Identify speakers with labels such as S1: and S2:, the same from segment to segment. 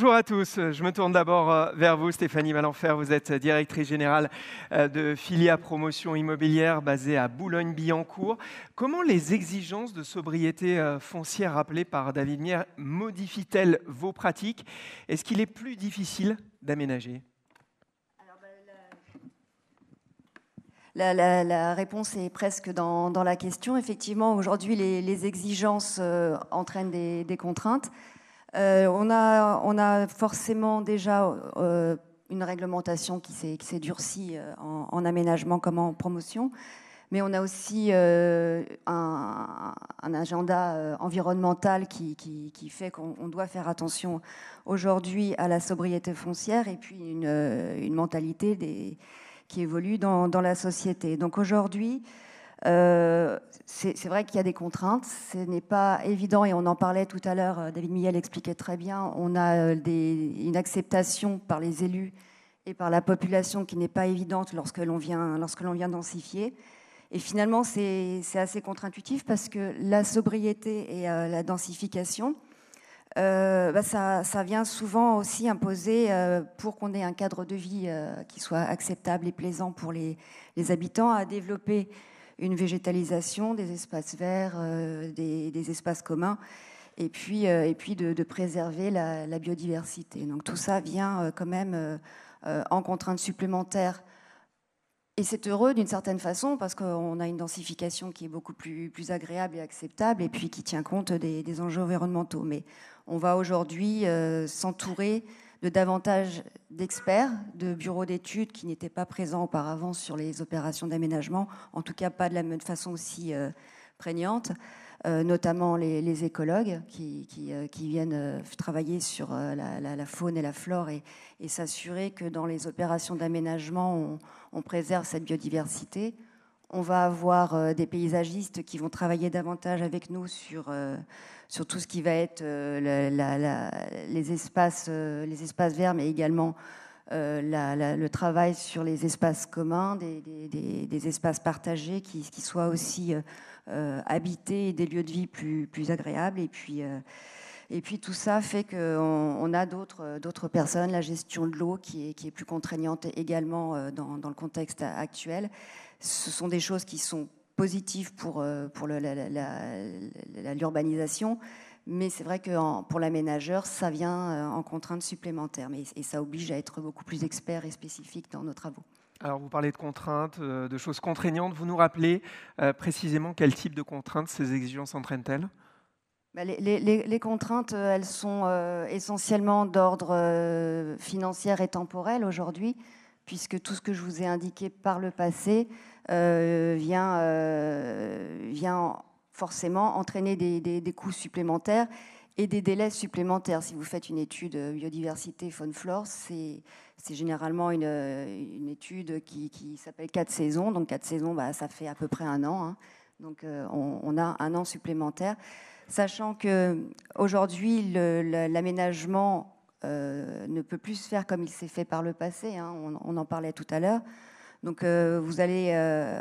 S1: Bonjour à tous. Je me tourne d'abord euh, vers vous, Stéphanie Malenfer. Vous êtes directrice générale euh, de Filia Promotion Immobilière basée à Boulogne-Billancourt. Comment les exigences de sobriété euh, foncière rappelées par David Mier modifient-elles vos pratiques Est-ce qu'il est plus difficile d'aménager
S2: bah, La, réponse est presque dans, la question. Effectivement, aujourd'hui, les, exigences entraînent des, contraintes. Euh, on, a, forcément déjà euh, une réglementation qui s'est durcie euh, en, aménagement comme en promotion mais on a aussi un, agenda environnemental qui, fait qu'on doit faire attention aujourd'hui à la sobriété foncière et puis une, mentalité qui évolue dans, dans, la société. Donc aujourd'hui, euh, c'est vrai qu'il y a des contraintes, ce n'est pas évident et on en parlait tout à l'heure, euh, David Miel expliquait très bien, on a euh, des, une acceptation par les élus et par la population qui n'est pas évidente lorsque l'on vient, vient densifier. Et finalement, c'est assez contre-intuitif parce que la sobriété et la densification, bah, ça, vient souvent aussi imposer pour qu'on ait un cadre de vie qui soit acceptable et plaisant pour les, les habitants à développer une végétalisation des espaces verts, euh, des, espaces communs, et puis, euh, et puis de, préserver la, biodiversité. Donc tout ça vient euh, quand même en contrainte supplémentaire et c'est heureux d'une certaine façon parce qu'on a une densification qui est beaucoup plus, plus agréable et acceptable et puis qui tient compte des, enjeux environnementaux. Mais on va aujourd'hui s'entourer de davantage d'experts, de bureaux d'études qui n'étaient pas présents auparavant sur les opérations d'aménagement, en tout cas pas de la même façon aussi euh, prégnante, euh, notamment les, écologues qui, euh, viennent travailler sur la, faune et la flore et, s'assurer que dans les opérations d'aménagement, on, on, préserve cette biodiversité. On va avoir des paysagistes qui vont travailler davantage avec nous sur sur tout ce qui va être euh, les, espaces, euh, les espaces verts, mais également euh, le travail sur les espaces communs, des, espaces partagés qui, soient aussi habités des lieux de vie plus, agréables. Et puis. Et puis tout ça fait qu'on a d'autres personnes, la gestion de l'eau qui est, plus contraignante également dans, le contexte actuel. Ce sont des choses qui sont positif pour, euh, pour l'urbanisation, mais c'est vrai que pour l'aménageur, ça vient euh, en contrainte supplémentaire, mais, et ça oblige à être beaucoup plus expert et spécifique dans nos travaux. Alors
S1: vous parlez de contraintes, euh, de choses contraignantes, vous nous rappelez précisément quel type de contraintes ces exigences entraînent-elles
S2: bah, les, contraintes, elles sont essentiellement d'ordre financier et temporel aujourd'hui, puisque tout ce que je vous ai indiqué par le passé, euh, vient, euh, vient forcément entraîner des, coûts supplémentaires et des délais supplémentaires. Si vous faites une étude euh, biodiversité faune flore, c'est généralement une, étude qui, s'appelle 4 saisons. Donc quatre saisons, bah, ça fait à peu près un an. Hein. Donc on, a un an supplémentaire, sachant qu'aujourd'hui, l'aménagement ne peut plus se faire comme il s'est fait par le passé. Hein. on en parlait tout à l'heure. Donc euh, vous allez, euh,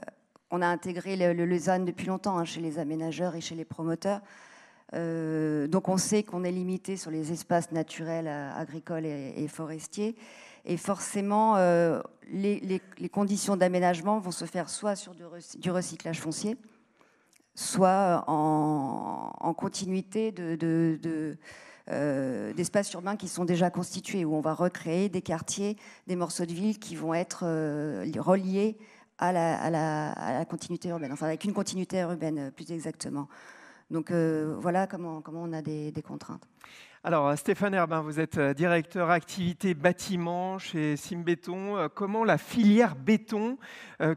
S2: on a intégré le, le depuis longtemps hein, chez les aménageurs et chez les promoteurs. Euh, donc on sait qu'on est limité sur les espaces naturels, agricoles et, forestiers. Et forcément, les, conditions d'aménagement vont se faire soit sur du, recyclage foncier, soit en, continuité de, euh, d'espaces urbains qui sont déjà constitués, où on va recréer des quartiers, des morceaux de ville qui vont être euh, reliés à la, à, la, continuité urbaine, enfin avec une continuité urbaine euh, plus exactement. Donc voilà comment, comment, on a des, contraintes.
S1: Alors, Stéphane Herbin, vous êtes directeur activité bâtiment chez Simbéton. Comment la filière béton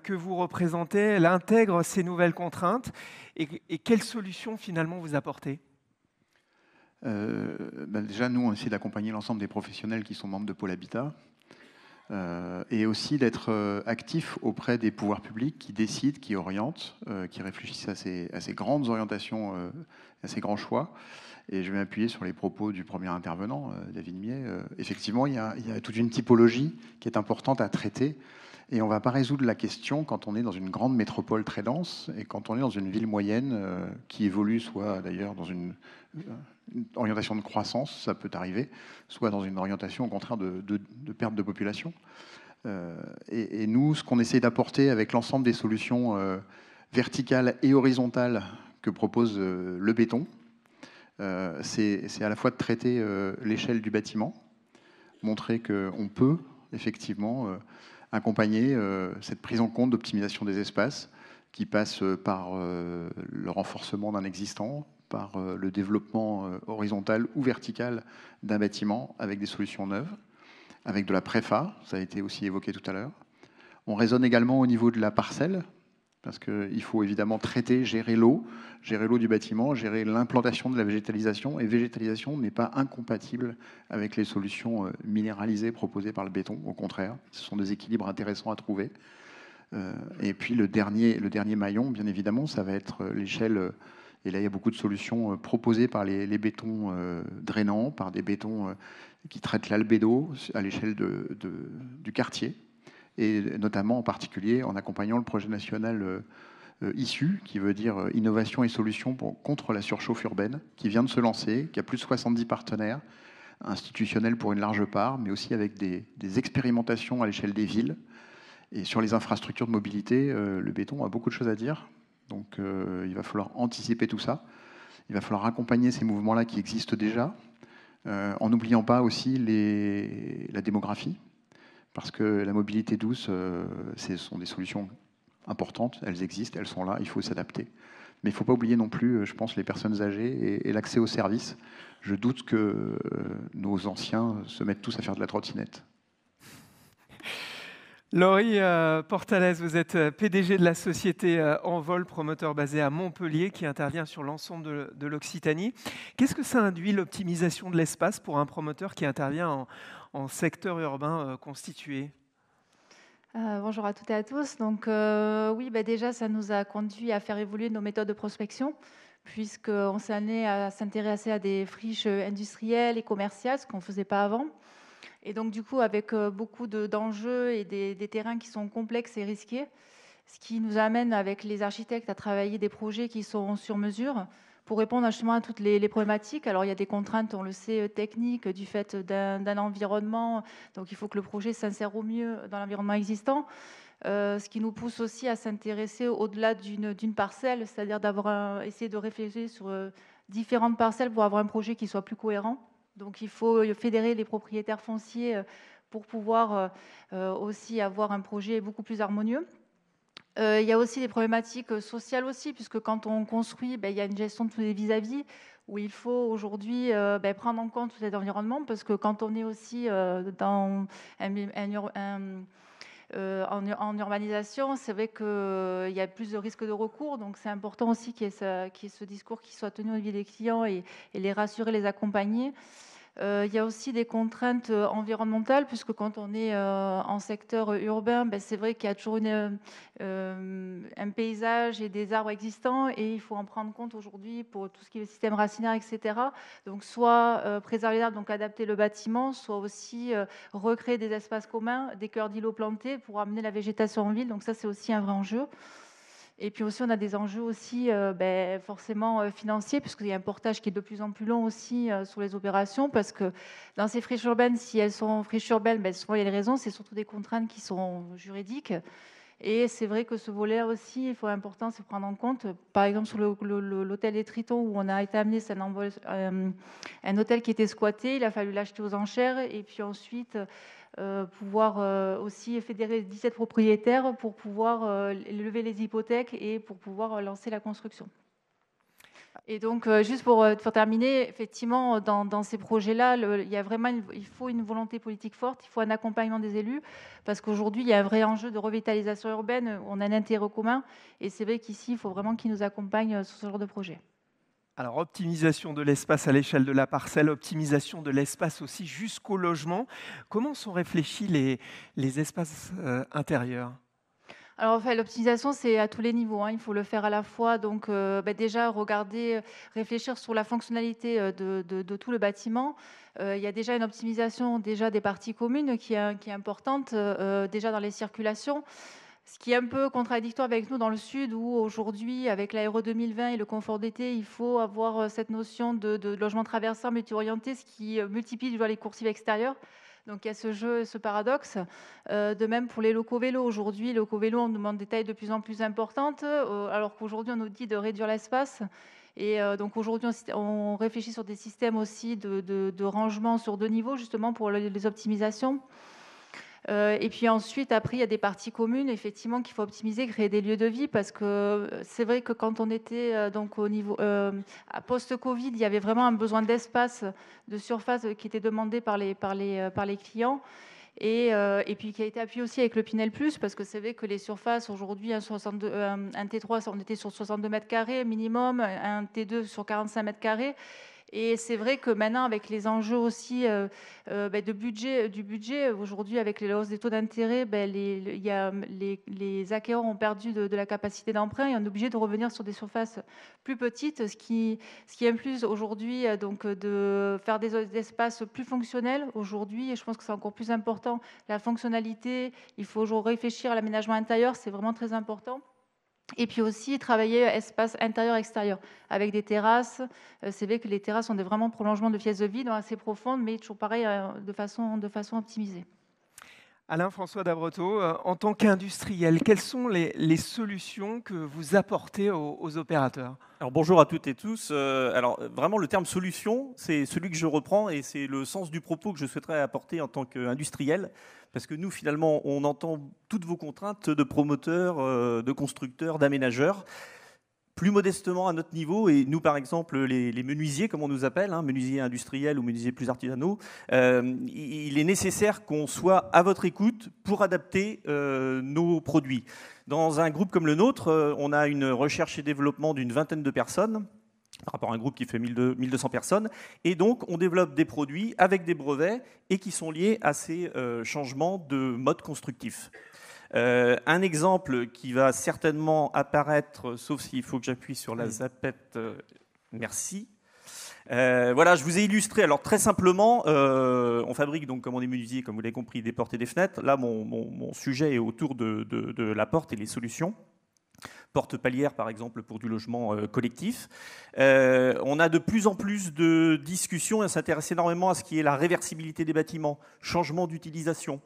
S1: que vous représentez, elle intègre ces nouvelles contraintes et, et quelles solutions finalement vous apportez
S3: euh, ben déjà, nous, on essaie d'accompagner l'ensemble des professionnels qui sont membres de Pôle Habitat, euh, et aussi d'être euh, actif auprès des pouvoirs publics qui décident, qui orientent, qui réfléchissent à ces, grandes orientations, à ces grands choix. Et je vais m'appuyer sur les propos du premier intervenant, David Mier. effectivement, il il y, a, toute une typologie qui est importante à traiter et on ne va pas résoudre la question quand on est dans une grande métropole très dense et quand on est dans une ville moyenne euh, qui évolue soit d'ailleurs dans euh, une, orientation de croissance, ça peut arriver, soit dans une orientation au contraire de, perte de population. Euh, et, nous, ce qu'on essaie d'apporter avec l'ensemble des solutions verticales et horizontales que propose le béton, c'est à la fois de traiter l'échelle du bâtiment, montrer qu'on peut effectivement accompagner euh, cette prise en compte d'optimisation des espaces qui passe euh, par euh, le renforcement d'un existant, par le développement horizontal ou vertical d'un bâtiment avec des solutions neuves, avec de la préfa, ça a été aussi évoqué tout à l'heure. On raisonne également au niveau de la parcelle, parce qu'il faut évidemment traiter, gérer l'eau, gérer l'eau du bâtiment, gérer l'implantation de la végétalisation, et végétalisation n'est pas incompatible avec les solutions euh, minéralisées proposées par le béton, au contraire, ce sont des équilibres intéressants à trouver. Euh, et puis le dernier, le dernier maillon, bien évidemment, ça va être euh, l'échelle, et là il y a beaucoup de solutions proposées par les, bétons drainants, par des bétons qui traitent l'albédo à l'échelle du quartier, et notamment en particulier en accompagnant le projet national euh, euh, ISSU, qui veut dire euh, Innovation et Solutions contre la surchauffe urbaine, qui vient de se lancer, qui a plus de 70 partenaires, institutionnels pour une large part, mais aussi avec des, expérimentations à l'échelle des villes. Et sur les infrastructures de mobilité, le béton a beaucoup de choses à dire. Donc il va falloir anticiper tout ça. Il va falloir accompagner ces mouvements-là qui existent déjà, en n'oubliant pas aussi la démographie, parce que la mobilité douce, euh, ce sont des solutions importantes, elles existent, elles sont là, il faut s'adapter. Mais il ne faut pas oublier non plus, euh, je pense, les personnes âgées et, l'accès aux services. Je doute que euh, nos anciens se mettent tous à faire de la trottinette.
S1: Laurie Portales, vous êtes PDG de la société Envol, promoteur basé à Montpellier, qui intervient sur l'ensemble de, de l'Occitanie. Qu'est-ce que ça induit l'optimisation de l'espace pour un promoteur qui intervient en, en secteur urbain euh, constitué
S4: euh, bonjour à toutes et à tous. Donc, euh, oui, bah, déjà, ça nous a conduit à faire évoluer nos méthodes de prospection, puisqu'on s'est amené à s'intéresser à des friches industrielles et commerciales, ce qu'on ne faisait pas avant. Et donc, du coup, avec beaucoup d'enjeux et des, des, terrains qui sont complexes et risqués, ce qui nous amène, avec les architectes, à travailler des projets qui sont sur mesure, pour répondre justement à toutes les, problématiques. Alors il y a des contraintes, on le sait, euh, techniques euh, du fait d'un environnement. Donc il faut que le projet s'insère au mieux dans l'environnement existant. Euh, ce qui nous pousse aussi à s'intéresser au-delà d'une parcelle, c'est-à-dire d'avoir essayé de réfléchir sur différentes parcelles pour avoir un projet qui soit plus cohérent. Donc il faut fédérer les propriétaires fonciers pour pouvoir aussi avoir un projet beaucoup plus harmonieux. Euh, il y a aussi des problématiques euh, sociales aussi, puisque quand on construit, ben, il y a une gestion de tous les vis-à-vis, où il faut aujourd'hui euh, ben, prendre en compte cet environnement, parce que quand on est aussi dans en, urbanisation, c'est vrai qu'il y a plus de risques de recours, donc c'est important aussi qu'il y, ait ce discours qui soit tenu au niveau des clients et les rassurer, les accompagner. Euh, il y a aussi des contraintes euh, environnementales, puisque quand on est euh, en secteur urbain, ben, c'est vrai qu'il y a toujours un paysage et des arbres existants, et il faut en prendre compte aujourd'hui pour tout ce qui est le système racinaire, etc. Donc soit préserver arbres, donc adapter le bâtiment, soit aussi recréer des espaces communs, des cœurs d'îlots plantés pour amener la végétation en ville. Donc ça, c'est aussi un vrai enjeu. Et puis aussi, on a des enjeux aussi euh, ben, forcément euh, financiers, puisqu'il y a un portage qui est de plus en plus long aussi euh, sur les opérations, parce que dans ces friches urbaines, si elles sont friches urbaines, ben, souvent il y a des raisons, c'est surtout des contraintes qui sont juridiques. Et c'est vrai que ce volet aussi, il faut important, c'est prendre en compte. Par exemple, sur l'hôtel des Tritons, où on a été amené, c'est un, hôtel qui était squatté, il a fallu l'acheter aux enchères, et puis ensuite euh, pouvoir euh, aussi fédérer 17 propriétaires pour pouvoir euh, lever les hypothèques et pour pouvoir lancer la construction. Et donc, euh, juste euh, pour, terminer, effectivement, dans, ces projets-là, il y a vraiment, il faut une volonté politique forte, il faut un accompagnement des élus, parce qu'aujourd'hui, il y a un vrai enjeu de revitalisation urbaine, on a un intérêt commun, et c'est vrai qu'ici, il faut vraiment qu'ils nous accompagnent euh, sur ce genre de projet.
S1: Alors, optimisation de l'espace à l'échelle de la parcelle, optimisation de l'espace aussi jusqu'au logement. Comment sont réfléchis les, espaces intérieurs
S4: alors fait, l'optimisation, c'est à tous les niveaux. Hein. Il faut le faire à la fois. Donc euh, ben, déjà, regarder, réfléchir sur la fonctionnalité euh, de, tout le bâtiment. Euh, il y a déjà une optimisation déjà des parties communes qui est, importante, déjà dans les circulations. Ce qui est un peu contradictoire avec nous dans le Sud, où aujourd'hui, avec l'Aéro 2020 et le confort d'été, il faut avoir cette notion de, logement traversant multi-orienté, ce qui multiplie les coursives extérieures. Donc il y a ce jeu, ce paradoxe. Euh, de même pour les locaux vélos. Aujourd'hui, les locaux vélos, on demande des tailles de plus en plus importantes, euh, alors qu'aujourd'hui, on nous dit de réduire l'espace. Et euh, donc aujourd'hui, on, réfléchit sur des systèmes aussi de, de, rangement sur deux niveaux, justement pour les optimisations. Euh, et puis ensuite, après, il y a des parties communes, effectivement, qu'il faut optimiser, créer des lieux de vie, parce que euh, c'est vrai que quand on était euh, donc au niveau post-Covid, il y avait vraiment un besoin d'espace, de surface qui était demandé par les, par par les clients. Et, puis qui a été appuyé aussi avec le Pinel Plus, parce que c'est vrai que les surfaces aujourd'hui, un, un, T3, on était sur 62 mètres carrés minimum, un T2 sur 45 mètres carrés. Et c'est vrai que maintenant, avec les enjeux aussi euh, euh, ben, de budget, euh, du budget, aujourd'hui, avec les hausses des taux d'intérêt, ben, les, hum, les, les, acquéreurs ont perdu de, la capacité d'emprunt et on obligés obligé de revenir sur des surfaces plus petites, ce qui, ce qui aujourd'hui de faire des, espaces plus fonctionnels aujourd'hui. Et je pense que c'est encore plus important. La fonctionnalité, il faut réfléchir à l'aménagement intérieur, c'est vraiment très important. Et puis aussi travailler euh, espace intérieur-extérieur avec des terrasses. Euh, c'est vrai que les terrasses sont des vraiment prolongements de pièces de vide hein, assez profondes, mais toujours pareil euh, de façon, de façon optimisée.
S1: Alain-François Dabreteau, euh, en tant qu'industriel, quelles sont les, solutions que vous apportez aux, opérateurs alors bonjour à toutes
S5: et tous. Euh, alors vraiment le terme solution, c'est celui que je reprends et c'est le sens du propos que je souhaiterais apporter en tant qu'industriel, parce que nous finalement on entend toutes vos contraintes de promoteurs, euh, de constructeurs, d'aménageurs plus modestement à notre niveau, et nous par exemple les, menuisiers, comme on nous appelle, hein, menuisiers industriels ou menuisiers plus artisanaux, euh, il est nécessaire qu'on soit à votre écoute pour adapter euh, nos produits. Dans un groupe comme le nôtre, euh, on a une recherche et développement d'une vingtaine de personnes par rapport à un groupe qui fait 1200 personnes. Et donc, on développe des produits avec des brevets et qui sont liés à ces changements de mode constructif. Euh, un exemple qui va certainement apparaître, sauf s'il faut que j'appuie sur la zapette. Euh, merci. Euh, voilà, je vous ai illustré. Alors très simplement, on fabrique donc, comme on est menuisier, comme vous l'avez compris, des portes et des fenêtres. Là, mon, sujet est autour de, la porte et les solutions. Porte palière, par exemple, pour du logement collectif. on a de plus en plus de discussions et on s'intéresse énormément à ce qui est la réversibilité des bâtiments, changement d'utilisation,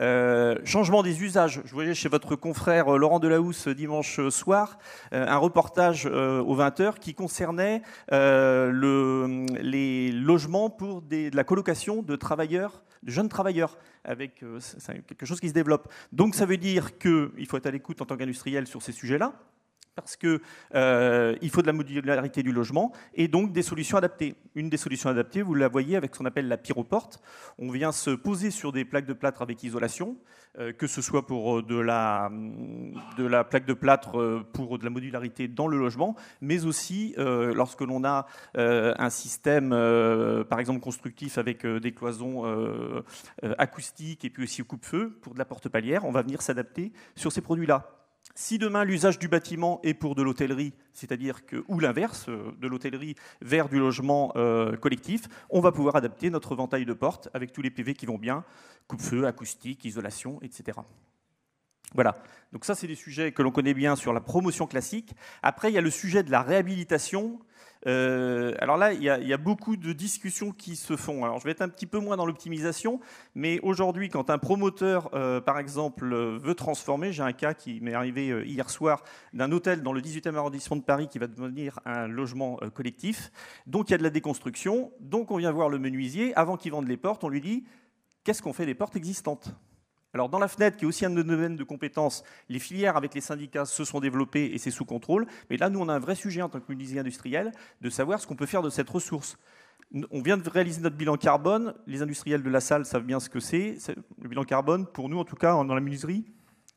S5: euh, changement des usages. Je voyais chez votre confrère euh, Laurent Delahousse euh, dimanche soir un reportage aux 20h qui concernait les logements pour de la colocation de travailleurs, de jeunes travailleurs avec quelque chose qui se développe. Donc ça veut dire qu'il faut être à l'écoute en tant qu'industriel sur ces sujets-là, parce qu'il euh, faut de la modularité du logement et donc des solutions adaptées. Une des solutions adaptées, vous la voyez avec ce qu'on appelle la pyroporte. On vient se poser sur des plaques de plâtre avec isolation, euh, que ce soit pour euh, de la, plaque de plâtre euh, pour de la modularité dans le logement, mais aussi lorsque l'on a un système, par exemple, constructif avec des cloisons acoustiques et puis aussi coupe-feu pour de la porte-palière, on va venir s'adapter sur ces produits-là. Si demain l'usage du bâtiment est pour de l'hôtellerie, c'est-à-dire que, ou l'inverse, euh, de l'hôtellerie vers du logement euh, collectif, on va pouvoir adapter notre ventail de portes avec tous les PV qui vont bien, coupe-feu, acoustique, isolation, etc. Voilà, donc ça c'est des sujets que l'on connaît bien sur la promotion classique. Après il y a le sujet de la réhabilitation euh, alors là, il y, a, beaucoup de discussions qui se font. Alors je vais être un petit peu moins dans l'optimisation, mais aujourd'hui, quand un promoteur, euh, par exemple, veut transformer, j'ai un cas qui m'est arrivé euh, hier soir d'un hôtel dans le 18e arrondissement de Paris qui va devenir un logement collectif. Donc il y a de la déconstruction. Donc on vient voir le menuisier. Avant qu'il vende les portes, on lui dit qu'est-ce qu'on fait des portes existantes alors dans la fenêtre, qui est aussi un de nos domaines de compétences, les filières avec les syndicats se sont développées et c'est sous contrôle. Mais là, nous, on a un vrai sujet en tant que menuisier industriel de savoir ce qu'on peut faire de cette ressource. On vient de réaliser notre bilan carbone. Les industriels de la salle savent bien ce que c'est. Le bilan carbone, pour nous en tout cas, dans la menuiserie,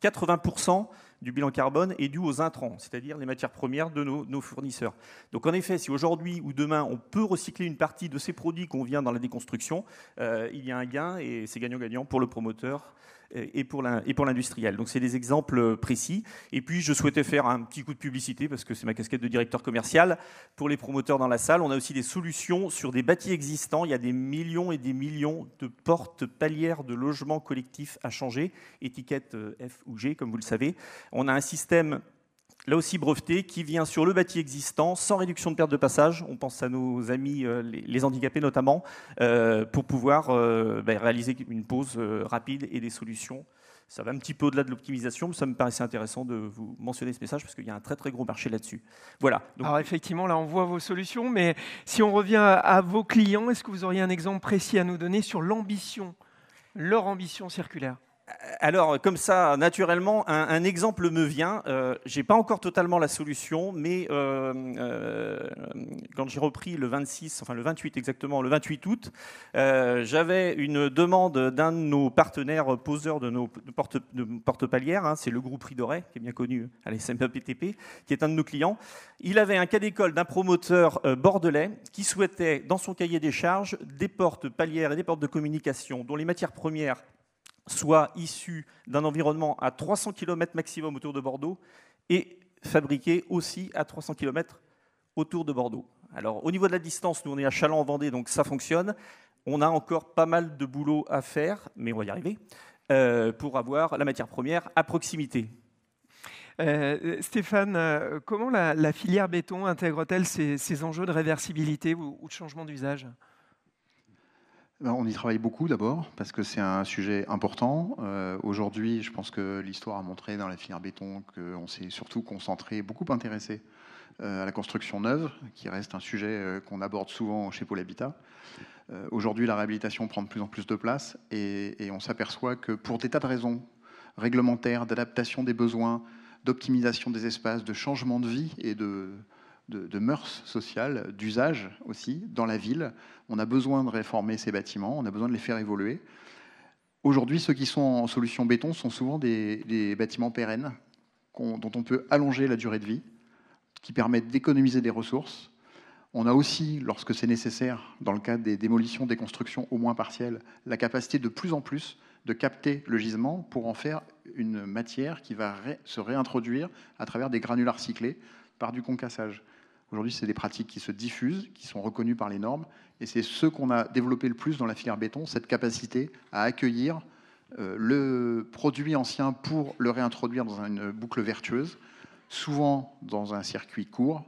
S5: 80% du bilan carbone est dû aux intrants, c'est-à-dire les matières premières de nos, fournisseurs. Donc en effet, si aujourd'hui ou demain on peut recycler une partie de ces produits qu'on vient dans la déconstruction, euh, il y a un gain et c'est gagnant-gagnant pour le promoteur, et pour l'industriel. Donc c'est des exemples euh, précis. Et puis je souhaitais faire un petit coup de publicité parce que c'est ma casquette de directeur commercial pour les promoteurs dans la salle. On a aussi des solutions sur des bâtis existants. Il y a des millions et des millions de portes palières de logements collectifs à changer, étiquette euh, F ou G comme vous le savez. On a un système là aussi breveté, qui vient sur le bâti existant, sans réduction de perte de passage, on pense à nos amis euh, les, handicapés notamment, euh, pour pouvoir euh, ben, réaliser une pause rapide et des solutions. Ça va un petit peu au-delà de l'optimisation, mais ça me paraissait intéressant de vous mentionner ce message parce qu'il y a un très très gros marché là-dessus. Voilà.
S1: Alors effectivement, là on voit vos solutions, mais si on revient à vos clients, est-ce que vous auriez un exemple précis à nous donner sur l'ambition, leur ambition circulaire
S5: alors, comme ça, naturellement, un, exemple me vient. Euh, j'ai je n'ai pas encore totalement la solution, mais euh, euh, quand j'ai repris le 26, enfin le 28 exactement, le 28 août, j'avais une demande d'un de nos partenaires poseurs de nos porte, de porte-palières, hein, c'est le groupe Ridoret, qui est bien connu à l'SMPTP, e qui est un de nos clients. Il avait un cas d'école d'un promoteur bordelais qui souhaitait, dans son cahier des charges, des portes palières et des portes de communication dont les matières premières soit issu d'un environnement à 300 km maximum autour de Bordeaux et fabriqué aussi à 300 km autour de Bordeaux. Alors au niveau de la distance, nous on est à chaland en vendée donc ça fonctionne. On a encore pas mal de boulot à faire, mais on va y arriver, euh, pour avoir la matière première à proximité.
S1: Euh, Stéphane, euh, comment la, filière béton intègre-t-elle ces, enjeux de réversibilité ou de changement d'usage
S3: ben, on y travaille beaucoup d'abord, parce que c'est un sujet important. Euh, aujourd'hui, je pense que l'histoire a montré dans la filière béton qu'on s'est surtout concentré, beaucoup intéressé euh, à la construction neuve, qui reste un sujet euh, qu'on aborde souvent chez Pôle Habitat. Aujourd'hui, la réhabilitation prend de plus en plus de place et on s'aperçoit que pour des tas de raisons réglementaires, d'adaptation des besoins, d'optimisation des espaces, de changement de vie et de, de, mœurs sociales, d'usage aussi, dans la ville. On a besoin de réformer ces bâtiments, on a besoin de les faire évoluer. Aujourd'hui, ceux qui sont en solution béton sont souvent des, bâtiments pérennes, dont on peut allonger la durée de vie, qui permettent d'économiser des ressources. On a aussi, lorsque c'est nécessaire, dans le cadre des démolitions, des constructions au moins partielles, la capacité de plus en plus de capter le gisement pour en faire une matière qui va se réintroduire à travers des granulats recyclés par du concassage. Aujourd'hui, c'est des pratiques qui se diffusent, qui sont reconnues par les normes, et c'est ce qu'on a développé le plus dans la filière béton, cette capacité à accueillir euh, le produit ancien pour le réintroduire dans une boucle vertueuse, souvent dans un circuit court,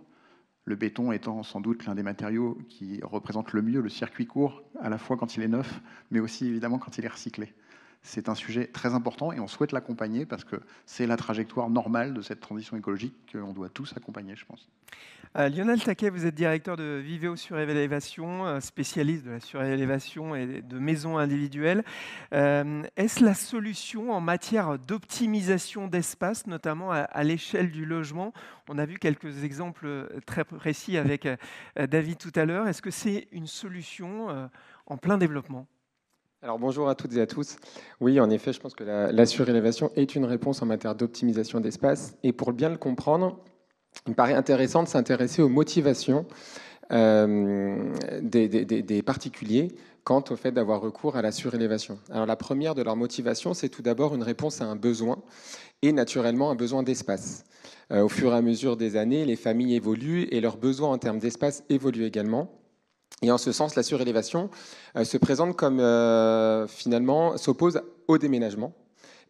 S3: le béton étant sans doute l'un des matériaux qui représente le mieux le circuit court, à la fois quand il est neuf, mais aussi évidemment quand il est recyclé c'est un sujet très important et on souhaite l'accompagner parce que c'est la trajectoire normale de cette transition écologique qu'on doit tous accompagner, je pense.
S1: Euh, Lionel Taquet, vous êtes directeur de Viveo Surélévation, euh, spécialiste de la surélévation et de maisons individuelles. Euh, est-ce la solution en matière d'optimisation d'espace, notamment à l'échelle du logement On a vu quelques exemples très précis avec David tout à l'heure. Est-ce que c'est une solution en plein développement
S6: alors bonjour à toutes et à tous. Oui, en effet, je pense que la, surélévation est une réponse en matière d'optimisation d'espace. Et pour bien le comprendre, il me paraît intéressant de s'intéresser aux motivations euh, des, particuliers quant au fait d'avoir recours à la surélévation. Alors la première de leurs motivations, c'est tout d'abord une réponse à un besoin, et naturellement un besoin d'espace. Euh, au fur et à mesure des années, les familles évoluent et leurs besoins en termes d'espace évoluent également. Et en ce sens, la surélévation euh, se présente comme euh, finalement s'oppose au déménagement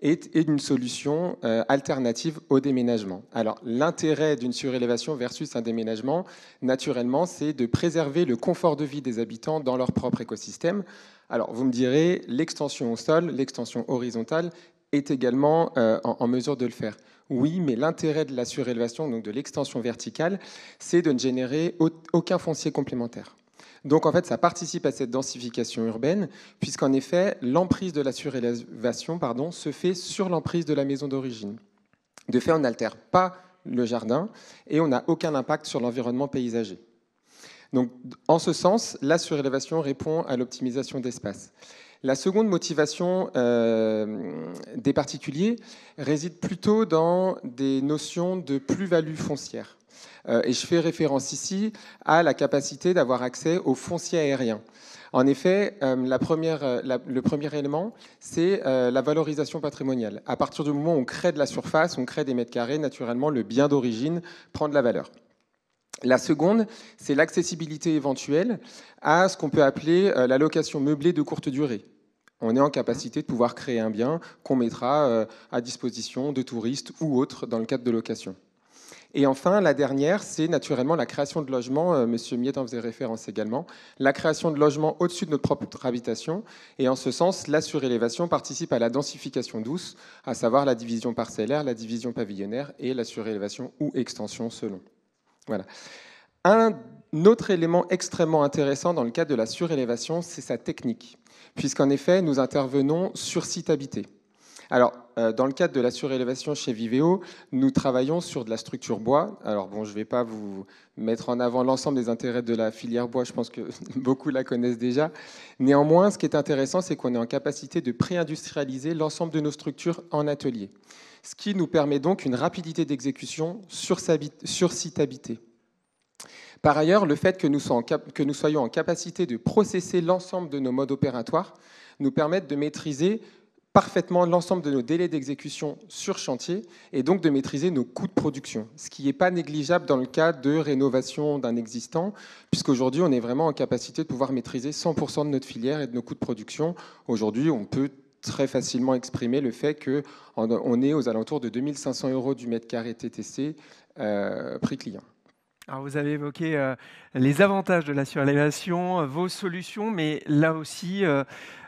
S6: et est, une solution euh, alternative au déménagement. Alors l'intérêt d'une surélévation versus un déménagement, naturellement, c'est de préserver le confort de vie des habitants dans leur propre écosystème. Alors vous me direz, l'extension au sol, l'extension horizontale est également en, mesure de le faire. Oui, mais l'intérêt de la surélévation, donc de l'extension verticale, c'est de ne générer aucun foncier complémentaire. Donc en fait, ça participe à cette densification urbaine, puisqu'en effet, l'emprise de la surélévation se fait sur l'emprise de la maison d'origine. De fait, on n'altère pas le jardin et on n'a aucun impact sur l'environnement paysager. Donc en ce sens, la surélévation répond à l'optimisation d'espace. La seconde motivation euh, des particuliers réside plutôt dans des notions de plus-value foncière. Euh, et je fais référence ici à la capacité d'avoir accès aux fonciers aériens. En effet, euh, le premier élément, c'est la valorisation patrimoniale. À partir du moment où on crée de la surface, on crée des mètres carrés, naturellement, le bien d'origine prend de la valeur. La seconde, c'est l'accessibilité éventuelle à ce qu'on peut appeler la location meublée de courte durée on est en capacité de pouvoir créer un bien qu'on mettra euh, à disposition de touristes ou autres dans le cadre de location. Et enfin, la dernière, c'est naturellement la création de logements. Euh, Monsieur Miette en faisait référence également. La création de logements au-dessus de notre propre habitation. Et en ce sens, la surélévation participe à la densification douce, à savoir la division parcellaire, la division pavillonnaire et la surélévation ou extension selon. Voilà. Un notre élément extrêmement intéressant dans le cadre de la surélévation, c'est sa technique, puisqu'en effet, nous intervenons sur site habité. Alors, euh, dans le cadre de la surélévation chez Viveo, nous travaillons sur de la structure bois. Alors, bon, je ne vais pas vous mettre en avant l'ensemble des intérêts de la filière bois, je pense que beaucoup la connaissent déjà. Néanmoins, ce qui est intéressant, c'est qu'on est en capacité de pré-industrialiser l'ensemble de nos structures en atelier, ce qui nous permet donc une rapidité d'exécution sur site habité. Par ailleurs, le fait que nous, soyons en capacité de processer l'ensemble de nos modes opératoires nous permet de maîtriser parfaitement l'ensemble de nos délais d'exécution sur chantier et donc de maîtriser nos coûts de production, ce qui n'est pas négligeable dans le cas de rénovation d'un existant, puisqu'aujourd'hui on est vraiment en capacité de pouvoir maîtriser 100% de notre filière et de nos coûts de production. Aujourd'hui on peut très facilement exprimer le fait qu'on est aux alentours de 2500 euros du mètre carré TTC euh, prix client
S1: vous avez évoqué euh, les avantages de la surélévation, euh, vos solutions, mais là aussi, euh,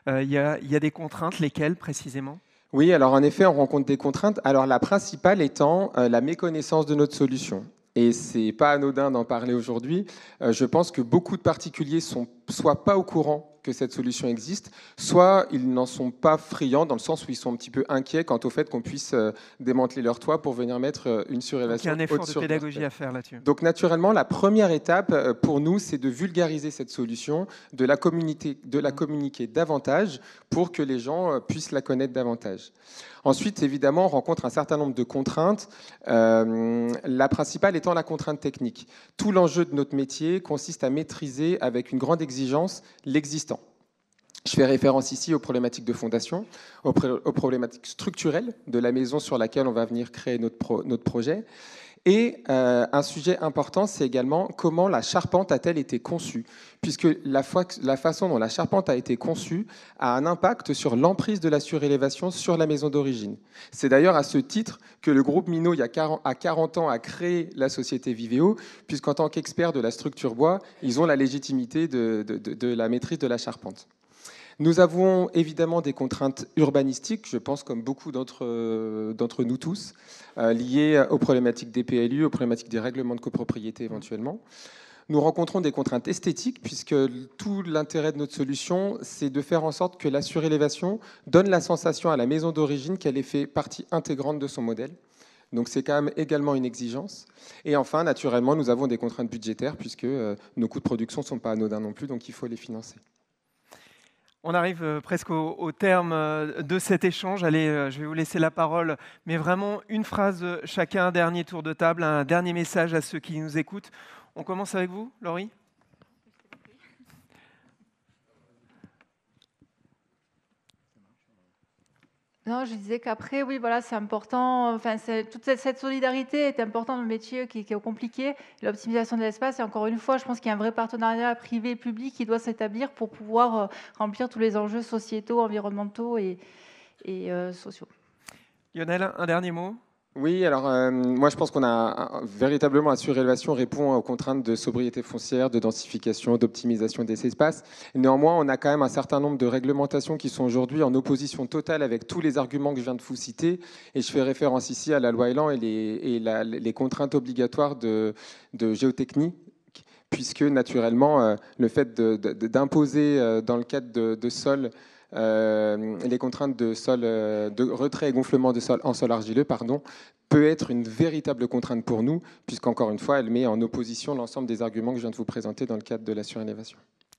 S1: il y, a, des contraintes, lesquelles précisément
S6: Oui, alors en effet, on rencontre des contraintes. Alors la principale étant la méconnaissance de notre solution. Et c'est pas anodin d'en parler aujourd'hui. je pense que beaucoup de particuliers sont soit pas au courant que cette solution existe, soit ils n'en sont pas friands dans le sens où ils sont un petit peu inquiets quant au fait qu'on puisse euh, démanteler leur toit pour venir mettre euh, une surélévation. il y a un effort de pédagogie
S1: à faire là-dessus. Donc
S6: naturellement, la première étape euh, pour nous, c'est de vulgariser cette solution, de la, communiquer, de la mmh. communiquer davantage pour que les gens puissent la connaître davantage. Ensuite, évidemment, on rencontre un certain nombre de contraintes, la principale étant la contrainte technique. Tout l'enjeu de notre métier consiste à maîtriser avec une grande exigence l'existence je fais référence ici aux problématiques de fondation, aux, problématiques structurelles de la maison sur laquelle on va venir créer notre, notre projet. Et euh, un sujet important, c'est également comment la charpente a-t-elle été conçue Puisque la, façon dont la charpente a été conçue a un impact sur l'emprise de la surélévation sur la maison d'origine. C'est d'ailleurs à ce titre que le groupe Minot, il y a 40, à 40 ans, a créé la société Vivéo, puisqu'en tant qu'experts de la structure bois, ils ont la légitimité de la maîtrise de la charpente. Nous avons évidemment des contraintes urbanistiques, je pense comme beaucoup d'entre euh, nous tous, euh, liées aux problématiques des PLU, aux problématiques des règlements de copropriété éventuellement. Nous rencontrons des contraintes esthétiques, puisque tout l'intérêt de notre solution, c'est de faire en sorte que la surélévation donne la sensation à la maison d'origine qu'elle est fait partie intégrante de son modèle. Donc c'est quand même également une exigence. Et enfin, naturellement, nous avons des contraintes budgétaires, puisque euh, nos coûts de production ne sont pas anodins non plus, donc il faut les financer.
S1: On arrive euh, presque au, terme euh, de cet échange. Allez, euh, je vais vous laisser la parole, mais vraiment une phrase chacun, un dernier tour de table, un dernier message à ceux qui nous écoutent. On commence avec vous, Laurie
S4: Non, je disais qu'après, oui, voilà, c'est important. Enfin, toute cette, solidarité est importante dans le métier qui, est compliqué. L'optimisation de l'espace, et encore une fois, je pense qu'il y a un vrai partenariat privé-public qui doit s'établir pour pouvoir euh, remplir tous les enjeux sociétaux, environnementaux et, euh, sociaux.
S1: Lionel, un dernier mot oui,
S6: alors euh, moi je pense qu'on a véritablement la surélévation répond aux contraintes de sobriété foncière, de densification, d'optimisation des espaces. Néanmoins, on a quand même un certain nombre de réglementations qui sont aujourd'hui en opposition totale avec tous les arguments que je viens de vous citer. Et je fais référence ici à la loi Elan et les, contraintes obligatoires de, de géotechnie puisque naturellement, euh, le fait d'imposer euh, dans le cadre de, de sols euh, les contraintes de, sol, euh, de retrait et gonflement de sol en sol argileux pardon, peut être une véritable contrainte pour nous, puisqu'encore une fois, elle met en opposition l'ensemble des arguments que je viens de vous présenter dans le cadre de la surélévation.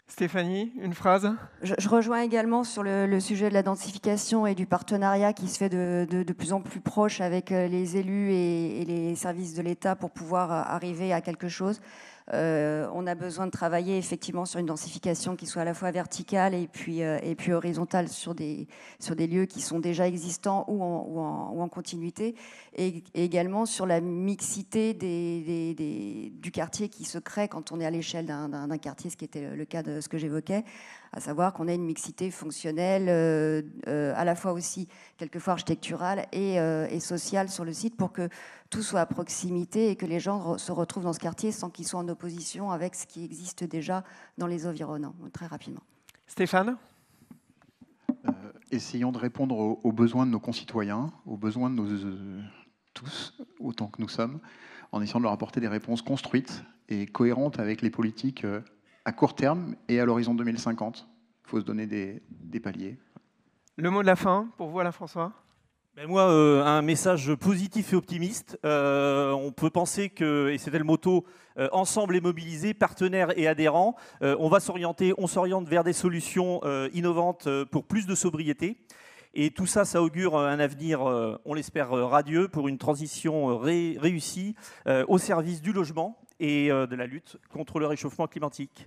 S2: Stéphanie, une phrase je, rejoins également sur le, sujet de la densification et du partenariat qui se fait de, plus en plus proche avec euh, les élus et les services de l'État pour pouvoir arriver à quelque chose. Euh, on a besoin de travailler effectivement sur une densification qui soit à la fois verticale et puis, euh, et puis horizontale sur des, sur des lieux qui sont déjà existants ou en, ou en, continuité, et, également sur la mixité des, du quartier qui se crée quand on est à l'échelle d'un quartier, ce qui était le cas de ce que j'évoquais, à savoir qu'on a une mixité fonctionnelle, euh, à la fois aussi quelquefois architecturale et, et sociale sur le site pour que tout soit à proximité et que les gens se retrouvent dans ce quartier sans qu'ils soient en opposition avec ce qui existe déjà dans les environnants, très rapidement. Stéphane
S3: euh, Essayons de répondre aux, besoins de nos concitoyens, aux besoins de nous euh, tous, autant que nous sommes, en essayant de leur apporter des réponses construites et cohérentes avec les politiques euh, à court terme et à l'horizon 2050. Il faut se donner des, des paliers.
S1: Le mot de la fin pour vous, Alain François ben,
S3: moi, euh, un message positif et optimiste.
S5: Euh, on peut penser que, et c'était le motto, euh, ensemble et mobilisés, partenaires et adhérents, on va s'orienter, on s'oriente vers des solutions innovantes pour plus de sobriété. Et tout ça, ça augure un avenir, on l'espère, radieux pour une transition réussie au service du logement et de la lutte contre le réchauffement climatique.